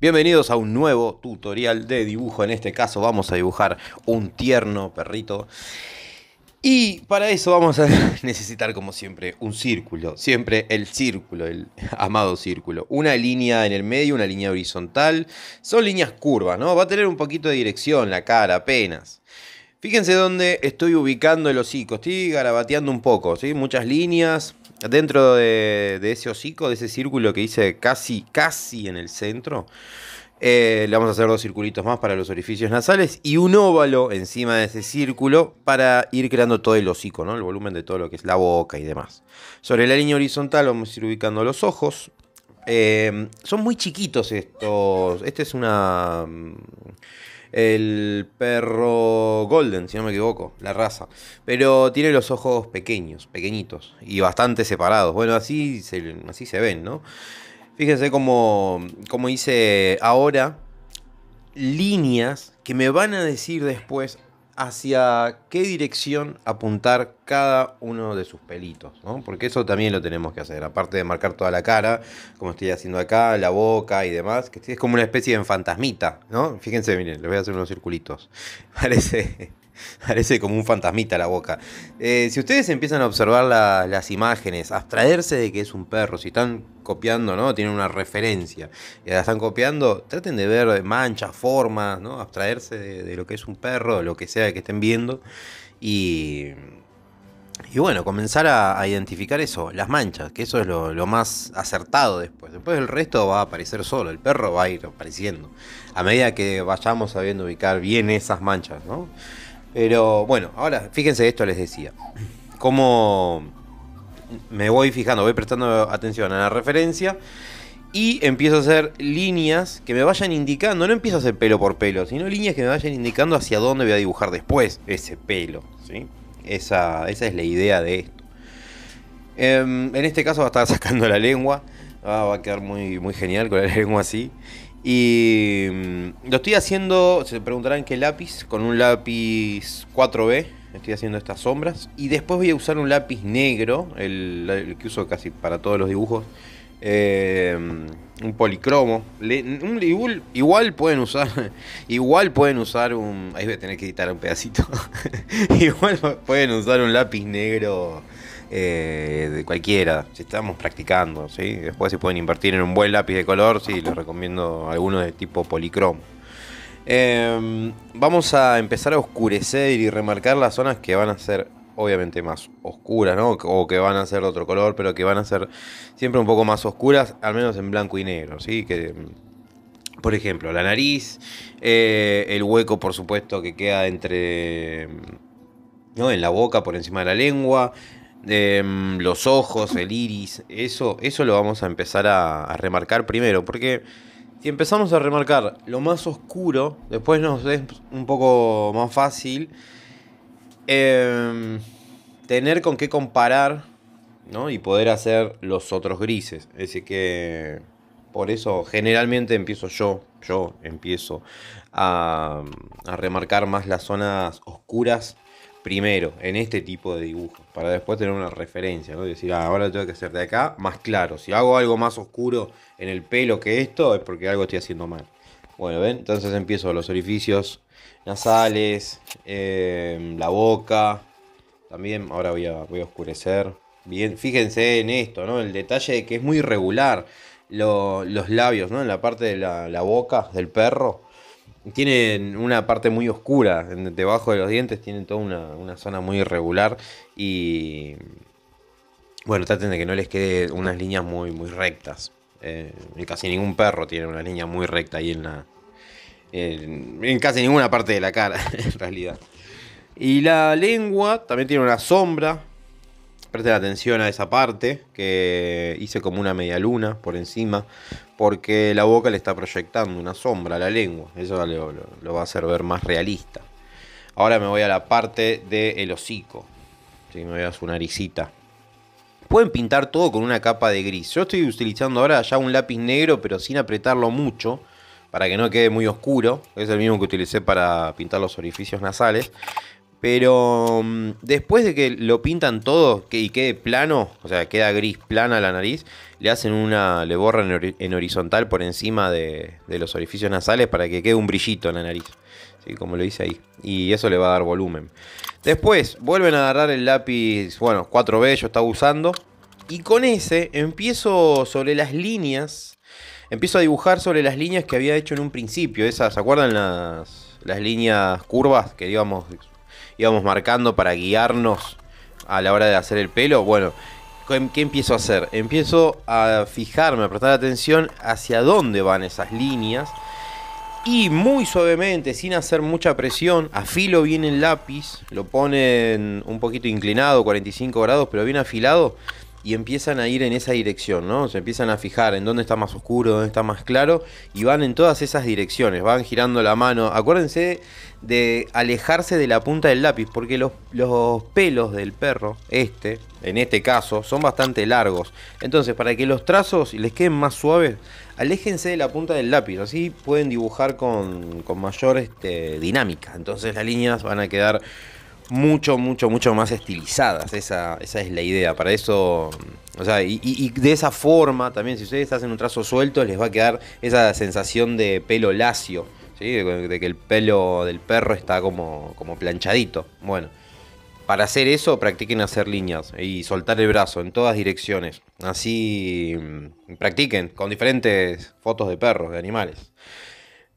Bienvenidos a un nuevo tutorial de dibujo. En este caso vamos a dibujar un tierno perrito. Y para eso vamos a necesitar, como siempre, un círculo. Siempre el círculo, el amado círculo. Una línea en el medio, una línea horizontal. Son líneas curvas, ¿no? Va a tener un poquito de dirección la cara apenas. Fíjense dónde estoy ubicando el hocico. Estoy garabateando un poco, ¿sí? Muchas líneas, dentro de, ese hocico, de ese círculo que hice casi, casi en el centro, eh, le vamos a hacer dos circulitos más para los orificios nasales y un óvalo encima de ese círculo para ir creando todo el hocico, ¿no? El volumen de todo lo que es la boca y demás. Sobre la línea horizontal vamos a ir ubicando los ojos. Eh, son muy chiquitos estos. Este es una el perro golden, si no me equivoco, la raza. Pero tiene los ojos pequeños, pequeñitos y bastante separados. Bueno, así se, así se ven, ¿no? Fíjense cómo hice ahora líneas que me van a decir después hacia qué dirección apuntar cada uno de sus pelitos, ¿no? porque eso también lo tenemos que hacer, aparte de marcar toda la cara, como estoy haciendo acá, la boca y demás, que es como una especie de fantasmita, ¿no? Fíjense, miren, les voy a hacer unos circulitos, parece... parece como un fantasmita la boca. Eh, si ustedes empiezan a observar las imágenes, abstraerse de que es un perro, si están copiando, ¿no? Tienen una referencia y eh, la están copiando, traten de ver manchas, formas, ¿no? Abstraerse de, lo que es un perro, lo que sea que estén viendo y... Y bueno, comenzar a, identificar eso, las manchas, que eso es lo, lo, más acertado después. Después el resto va a aparecer solo, el perro va a ir apareciendo. A medida que vayamos sabiendo ubicar bien esas manchas, ¿no? Pero bueno, ahora fíjense esto les decía. como me voy fijando, voy prestando atención a la referencia y empiezo a hacer líneas que me vayan indicando, no empiezo a hacer pelo por pelo, sino líneas que me vayan indicando hacia dónde voy a dibujar después ese pelo, ¿sí? Esa, es la idea de esto. Em, en este caso va a estar sacando la lengua, ah, va a quedar muy, muy genial con la lengua así. Y mm, lo estoy haciendo, se preguntarán qué lápiz, con un lápiz 4B, estoy haciendo estas sombras. Y después voy a usar un lápiz negro, el, que uso casi para todos los dibujos, eh, un policromo. igual, pueden usar, igual pueden usar un, ahí voy a tener que editar un pedacito. igual pueden usar un lápiz negro eh, de cualquiera, si estamos practicando, ¿sí? Después se pueden invertir en un buen lápiz de color, sí, les recomiendo algunos de tipo policromo. Em, vamos a empezar a oscurecer y remarcar las zonas que van a ser obviamente más oscuras, O que van a ser de otro color, pero que van a ser siempre un poco más oscuras, al menos en blanco y negro, ¿sí? Que, por ejemplo, la nariz, eh, el hueco, por supuesto, que queda entre... ¿no? En la boca, por encima de la lengua, Em, los ojos, el iris, eso, eso lo vamos a empezar a, remarcar primero, porque si empezamos a remarcar lo más oscuro, después nos es un poco más fácil em, tener con qué comparar ¿no? y poder hacer los otros grises. Así que por eso generalmente empiezo yo, yo empiezo a remarcar más las zonas oscuras primero en este tipo de dibujos, para después tener una referencia, ¿no? decir, ah, ahora lo tengo que hacer de acá más claro. Si hago algo más oscuro en el pelo que esto, es porque algo estoy haciendo mal. Bueno, ¿ven? Entonces empiezo los orificios nasales, em, la boca. También ahora voy a, voy a oscurecer. Bien, fíjense en esto, ¿no? El detalle de que es muy irregular los labios, ¿no? En la parte de la, la boca del perro tienen una parte muy oscura. Debajo de los dientes tienen toda una, zona muy irregular. Y. Bueno, traten de que no les quede unas líneas muy, muy rectas. Eh, casi ningún perro tiene una línea muy recta ahí en la. en casi ninguna parte de la cara, en realidad. Y la lengua también tiene una sombra presten atención a esa parte que hice como una media luna por encima, porque la boca le está proyectando una sombra a la lengua, eso lo, va a hacer ver más realista. Ahora me voy a la parte del el hocico, ¿sí? me voy a su naricita. Pueden pintar todo con una capa de gris. Yo estoy utilizando ahora ya un lápiz negro, pero sin apretarlo mucho, para que no quede muy oscuro. Es el mismo que utilicé para pintar los orificios nasales. Pero mm, después de que lo pintan todo que, y quede plano, o sea, queda gris plana la nariz, le hacen una, le borran en, horizontal por encima de, los orificios nasales para que quede un brillito en la nariz. ¿sí? Como lo dice ahí. Y eso le va a dar volumen. Después vuelven a agarrar el lápiz, bueno, 4B yo estaba usando. Y con ese empiezo sobre las líneas, empiezo a dibujar sobre las líneas que había hecho en un principio. Esas, ¿se acuerdan las, las líneas curvas que digamos íbamos marcando para guiarnos a la hora de hacer el pelo, bueno, ¿qué empiezo a hacer? Empiezo a fijarme, a prestar atención hacia dónde van esas líneas y muy suavemente, sin hacer mucha presión, afilo bien el lápiz, lo ponen un poquito inclinado, 45 grados, pero bien afilado y empiezan a ir en esa dirección, ¿no? Se empiezan a fijar en dónde está más oscuro, dónde está más claro, y van en todas esas direcciones, van girando la mano. Acuérdense de alejarse de la punta del lápiz, porque los, pelos del perro, este, en este caso, son bastante largos. Entonces, para que los trazos les queden más suaves, aléjense de la punta del lápiz, así pueden dibujar con, con mayor este, dinámica. Entonces las líneas van a quedar mucho, mucho, mucho más estilizadas. Esa, es la idea. Para eso, o sea, y, de esa forma también, si ustedes hacen un trazo suelto, les va a quedar esa sensación de pelo lacio, ¿sí? de, que el pelo del perro está como, como planchadito. Bueno, para hacer eso, practiquen hacer líneas y soltar el brazo en todas direcciones. Así mm, practiquen con diferentes fotos de perros, de animales.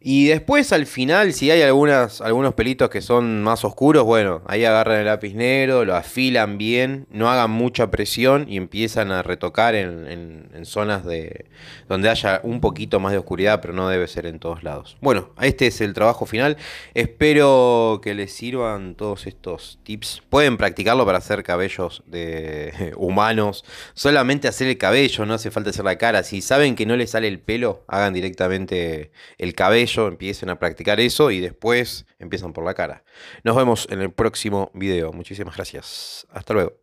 Y después al final, si hay algunas, algunos pelitos que son más oscuros, bueno, ahí agarran el lápiz negro, lo afilan bien, no hagan mucha presión y empiezan a retocar en, zonas de donde haya un poquito más de oscuridad, pero no debe ser en todos lados. Bueno, este es el trabajo final. Espero que les sirvan todos estos tips. Pueden practicarlo para hacer cabellos de humanos. Solamente hacer el cabello, no hace falta hacer la cara. Si saben que no les sale el pelo, hagan directamente el cabello empiecen a practicar eso y después empiezan por la cara. Nos vemos en el próximo video. Muchísimas gracias. Hasta luego.